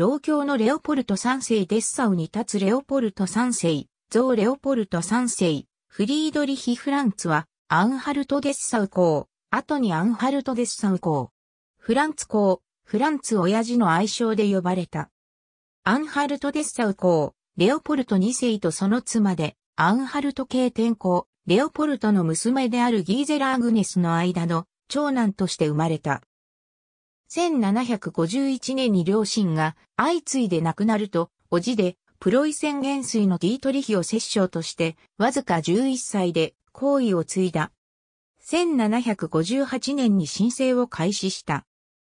老教のレオポルト3世デッサウに立つレオポルト3世、ゾーレオポルト3世、フリードリヒ・フランツは、アンハルト・デッサウ公、後にアンハルト・デッサウ公。フランツ公、フランツ親父の愛称で呼ばれた。アンハルト・デッサウ公、レオポルト2世とその妻で、アンハルト系天皇、レオポルトの娘であるギーゼラ・アグネスの間の長男として生まれた。1751年に両親が相次いで亡くなると、おじでプロイセン元帥のディートリヒを摂政として、わずか11歳で皇位を継いだ。1758年に申請を開始した。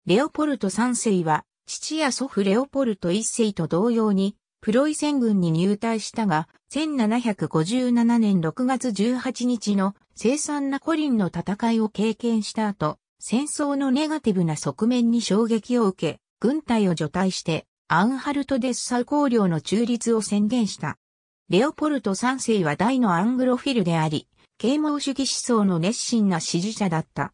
レオポルト3世は、父や祖父レオポルト1世と同様に、プロイセン軍に入隊したが、1757年6月18日の凄惨なコリンの戦いを経験した後、戦争のネガティブな側面に衝撃を受け、軍隊を除隊して、アンハルト・デッサ公領の中立を宣言した。レオポルト3世は大のアングロフィルであり、啓蒙主義思想の熱心な支持者だった。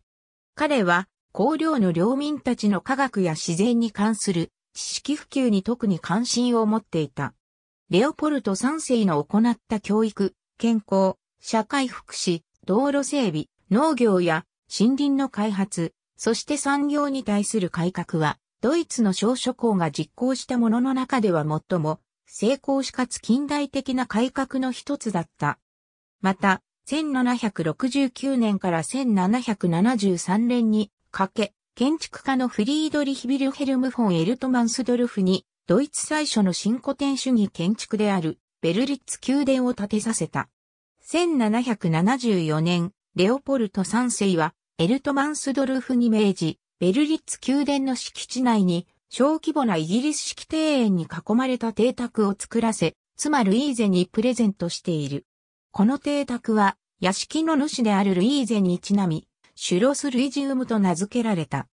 彼は、公領の領民たちの科学や自然に関する知識普及に特に関心を持っていた。レオポルト3世の行った教育、健康、社会福祉、道路整備、農業や森林の開発、そして産業に対する改革は、ドイツの小諸公が実行したものの中では最も、成功しかつ近代的な改革の一つだった。また、1769年から1773年にかけ、建築家のフリードリヒ・ビルヘルム・フォン・エルトマンスドルフに、ドイツ最初の新古典主義建築である、ベルリッツ宮殿を建てさせた。1774年、レオポルト3世は、エルトマンスドルフに命じ、ベルリッツ宮殿の敷地内に小規模なイギリス式庭園に囲まれた邸宅を作らせ、妻ルイーゼにプレゼントしている。この邸宅は、屋敷の主であるルイーゼにちなみ、シュロス・ルイジウムと名付けられた。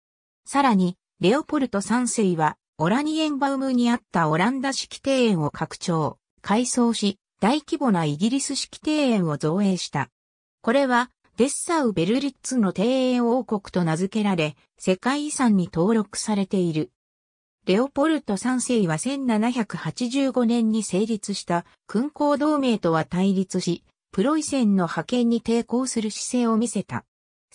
さらに、レオポルト3世は、オラニエンバウムにあったオランダ式庭園を拡張、改装し、大規模なイギリス式庭園を造営した。これは、デッサウ・ベルリッツの庭園王国と名付けられ、世界遺産に登録されている。レオポルト3世は1785年に成立した勲功同盟とは対立し、プロイセンの派遣に抵抗する姿勢を見せた。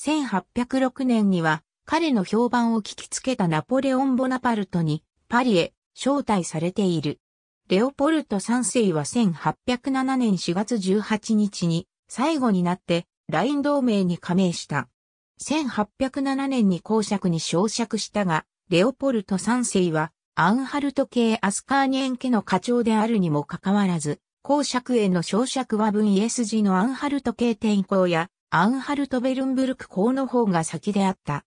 1806年には彼の評判を聞きつけたナポレオン・ボナパルトにパリへ招待されている。レオポルト3世は1807年4月18日に最後になってライン同盟に加盟した。1807年に公爵に昇爵したが、レオポルト3世は、アンハルト系アスカーニエン家の課長であるにもかかわらず、公爵への昇爵は分ス筋のアンハルト系転校や、アンハルトベルンブルク公の方が先であった。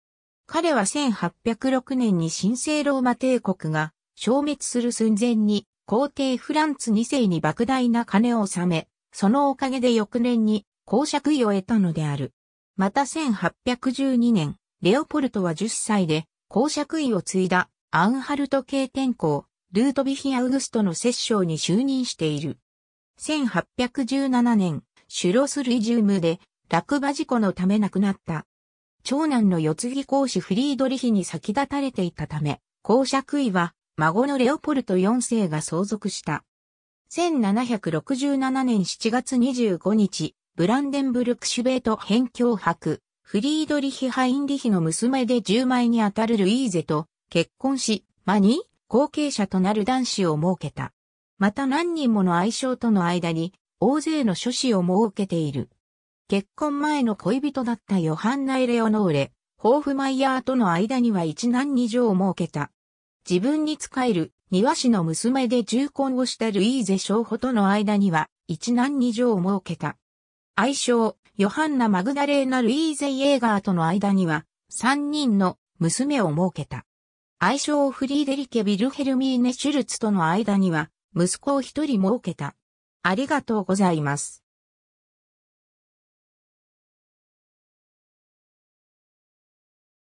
彼は1806年に神聖ローマ帝国が消滅する寸前に皇帝フランツ2世に莫大な金を納め、そのおかげで翌年に公爵位を得たのである。また1812年、レオポルトは10歳で公爵位を継いだアンハルト系天皇、ルートビヒ・アウグストの摂政に就任している。1817年、シュロス・ルイジウムで落馬事故のため亡くなった。長男の四次公子フリードリヒに先立たれていたため、公爵位は孫のレオポルト4世が相続した。1767年7月25日、ブランデンブルクシュベート辺境伯、フリードリヒ・ハインリヒの娘で10枚にあたるルイーゼと結婚し、間に後継者となる男子を設けた。また何人もの愛称との間に大勢の諸子を設けている。結婚前の恋人だったヨハンナ・エレオノーレ、ホーフマイヤーとの間には一男二女を設けた。自分に仕える庭師の娘で重婚をしたルイーゼ商法との間には一男二女を設けた。愛称、ヨハンナ・マグダレーナ・ルイーゼ・イエーガーとの間には、三人の娘を設けた。愛称フリーデリケ・ビルヘルミーネ・シュルツとの間には、息子を一人設けた。ありがとうございます。